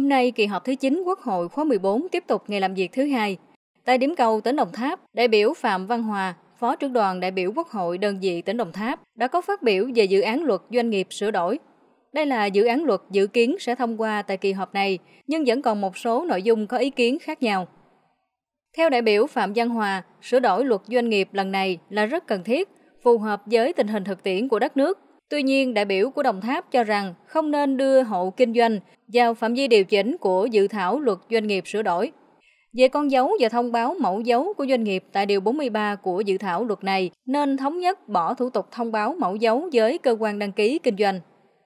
Hôm nay, kỳ họp thứ 9 Quốc hội khóa 14 tiếp tục ngày làm việc thứ hai. Tại điểm cầu tỉnh Đồng Tháp, đại biểu Phạm Văn Hòa, Phó trưởng đoàn đại biểu Quốc hội đơn vị tỉnh Đồng Tháp đã có phát biểu về dự án luật doanh nghiệp sửa đổi. Đây là dự án luật dự kiến sẽ thông qua tại kỳ họp này, nhưng vẫn còn một số nội dung có ý kiến khác nhau. Theo đại biểu Phạm Văn Hòa, sửa đổi luật doanh nghiệp lần này là rất cần thiết, phù hợp với tình hình thực tiễn của đất nước Tuy nhiên, đại biểu của Đồng Tháp cho rằng không nên đưa hộ kinh doanh vào phạm vi điều chỉnh của dự thảo luật doanh nghiệp sửa đổi. Về con dấu và thông báo mẫu dấu của doanh nghiệp tại Điều 43 của dự thảo luật này nên thống nhất bỏ thủ tục thông báo mẫu dấu với cơ quan đăng ký kinh doanh.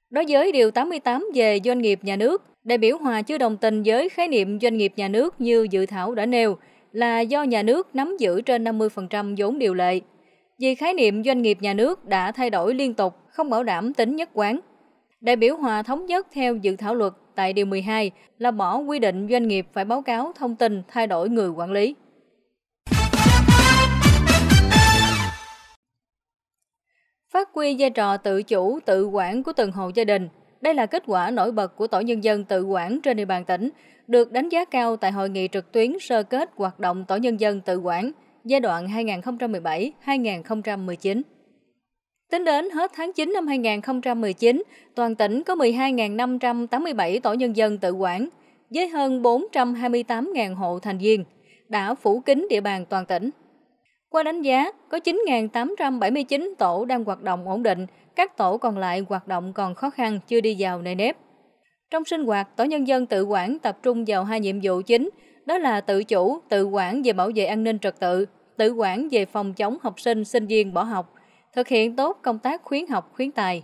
Đối với Điều 88 về doanh nghiệp nhà nước, đại biểu Hòa chưa đồng tình với khái niệm doanh nghiệp nhà nước như dự thảo đã nêu là do nhà nước nắm giữ trên 50% vốn điều lệ vì khái niệm doanh nghiệp nhà nước đã thay đổi liên tục, không bảo đảm tính nhất quán. Đại biểu Hòa thống nhất theo dự thảo luật tại Điều 12 là bỏ quy định doanh nghiệp phải báo cáo thông tin thay đổi người quản lý. Phát huy vai trò tự chủ, tự quản của từng hộ gia đình, đây là kết quả nổi bật của Tổ nhân dân tự quản trên địa bàn tỉnh, được đánh giá cao tại hội nghị trực tuyến sơ kết hoạt động Tổ nhân dân tự quản – giai đoạn 2017-2019. Tính đến hết tháng 9 năm 2019, toàn tỉnh có 12.587 tổ nhân dân tự quản, với hơn 428.000 hộ thành viên, đã phủ kín địa bàn toàn tỉnh. Qua đánh giá, có 9.879 tổ đang hoạt động ổn định, các tổ còn lại hoạt động còn khó khăn, chưa đi vào nề nếp. Trong sinh hoạt, tổ nhân dân tự quản tập trung vào hai nhiệm vụ chính đó là tự chủ, tự quản về bảo vệ an ninh trật tự, tự quản về phòng chống học sinh, sinh viên bỏ học, thực hiện tốt công tác khuyến học, khuyến tài.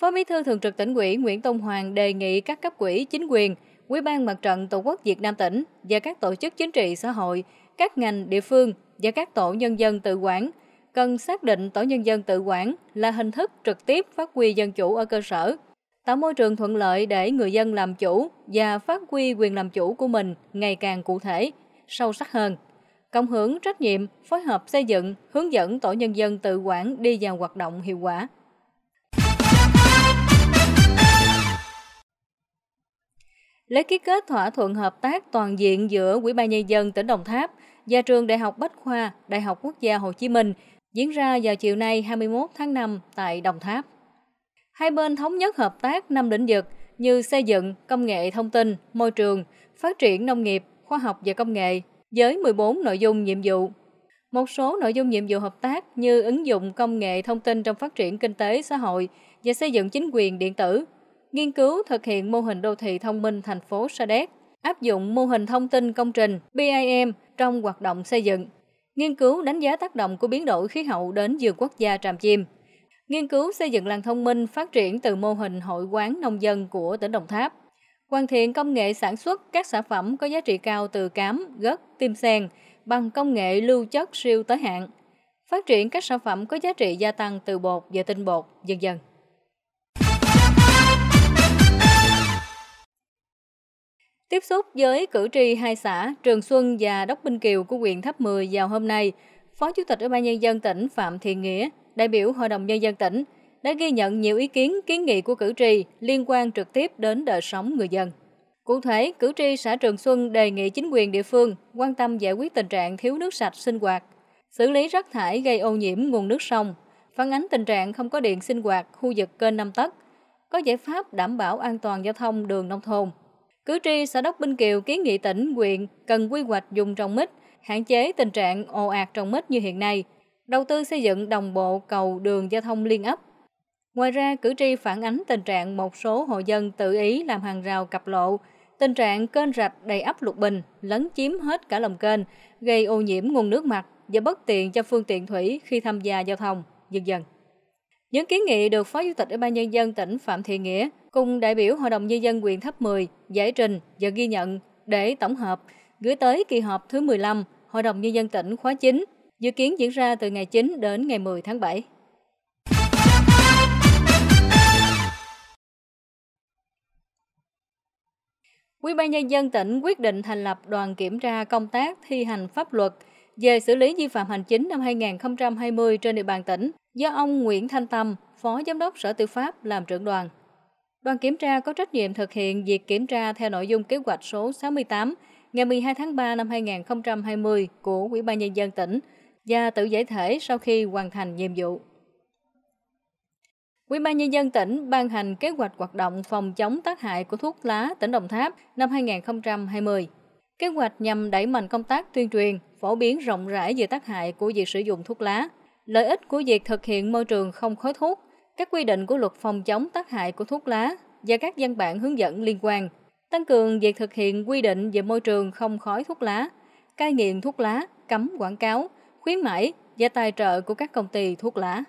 Phó Bí thư Thường trực tỉnh ủy Nguyễn Tông Hoàng đề nghị các cấp quỹ chính quyền, Ủy ban Mặt trận Tổ quốc Việt Nam tỉnh và các tổ chức chính trị xã hội, các ngành địa phương và các tổ nhân dân tự quản cần xác định tổ nhân dân tự quản là hình thức trực tiếp phát huy dân chủ ở cơ sở, tạo môi trường thuận lợi để người dân làm chủ và phát huy quyền làm chủ của mình ngày càng cụ thể, sâu sắc hơn. Cộng hưởng trách nhiệm, phối hợp xây dựng, hướng dẫn tổ nhân dân tự quản đi vào hoạt động hiệu quả. Lễ ký kết thỏa thuận hợp tác toàn diện giữa Ủy ban Nhân dân tỉnh Đồng Tháp và Trường Đại học Bách Khoa, Đại học Quốc gia Hồ Chí Minh diễn ra vào chiều nay 21 tháng 5 tại Đồng Tháp. Hai bên thống nhất hợp tác năm lĩnh vực như xây dựng, công nghệ thông tin, môi trường, phát triển nông nghiệp, khoa học và công nghệ với 14 nội dung nhiệm vụ. Một số nội dung nhiệm vụ hợp tác như ứng dụng công nghệ thông tin trong phát triển kinh tế xã hội và xây dựng chính quyền điện tử, nghiên cứu thực hiện mô hình đô thị thông minh thành phố Sa Đéc, áp dụng mô hình thông tin công trình BIM trong hoạt động xây dựng, nghiên cứu đánh giá tác động của biến đổi khí hậu đến vườn quốc gia Tràm Chim nghiên cứu xây dựng làng thông minh phát triển từ mô hình hội quán nông dân của tỉnh Đồng Tháp, hoàn thiện công nghệ sản xuất các sản phẩm có giá trị cao từ cám, gất, tim sen bằng công nghệ lưu chất siêu tới hạn, phát triển các sản phẩm có giá trị gia tăng từ bột và tinh bột, dần dần. Tiếp xúc với cử tri hai xã Trường Xuân và Đốc Minh Kiều của huyện Tháp 10 vào hôm nay, Phó Chủ tịch Ủy ban nhân dân tỉnh Phạm Thiện Nghĩa đại biểu Hội đồng Nhân dân tỉnh đã ghi nhận nhiều ý kiến kiến nghị của cử tri liên quan trực tiếp đến đời sống người dân. Cụ thể, cử tri xã Trường Xuân đề nghị chính quyền địa phương quan tâm giải quyết tình trạng thiếu nước sạch sinh hoạt, xử lý rác thải gây ô nhiễm nguồn nước sông, phản ánh tình trạng không có điện sinh hoạt khu vực kênh Nam Tất, có giải pháp đảm bảo an toàn giao thông đường nông thôn. Cử tri xã Đốc Binh Kiều kiến nghị tỉnh, huyện cần quy hoạch dùng trồng mít, hạn chế tình trạng ồ ạt trồng mít như hiện nay, đầu tư xây dựng đồng bộ cầu đường giao thông liên ấp. Ngoài ra, cử tri phản ánh tình trạng một số hộ dân tự ý làm hàng rào cặp lộ, tình trạng kênh rạch đầy ấp lục bình, lấn chiếm hết cả lòng kênh, gây ô nhiễm nguồn nước mặt và bất tiện cho phương tiện thủy khi tham gia giao thông, dần dần. Những kiến nghị được Phó Chủ tịch Ủy ban Nhân dân tỉnh Phạm Thị Nghĩa cùng đại biểu Hội đồng Nhân dân quyền thấp 10 giải trình và ghi nhận để tổng hợp gửi tới kỳ họp thứ 15 Hội đồng Nhân dân tỉnh khóa 9 dự kiến diễn ra từ ngày 9 đến ngày 10 tháng 7. Quỹ ban nhân dân tỉnh quyết định thành lập đoàn kiểm tra công tác thi hành pháp luật về xử lý vi phạm hành chính năm 2020 trên địa bàn tỉnh do ông Nguyễn Thanh Tâm, Phó Giám đốc Sở Tư pháp làm trưởng đoàn. Đoàn kiểm tra có trách nhiệm thực hiện việc kiểm tra theo nội dung kế hoạch số 68 ngày 12 tháng 3 năm 2020 của Ủy ban nhân dân tỉnh và tự giải thể sau khi hoàn thành nhiệm vụ. Ủy ban nhân dân tỉnh ban hành kế hoạch hoạt động phòng chống tác hại của thuốc lá tỉnh Đồng Tháp năm 2020. Kế hoạch nhằm đẩy mạnh công tác tuyên truyền, phổ biến rộng rãi về tác hại của việc sử dụng thuốc lá, lợi ích của việc thực hiện môi trường không khói thuốc, các quy định của luật phòng chống tác hại của thuốc lá và các văn bản hướng dẫn liên quan, tăng cường việc thực hiện quy định về môi trường không khói thuốc lá, cai nghiện thuốc lá, cấm quảng cáo, khuyến mãi và tài trợ của các công ty thuốc lá.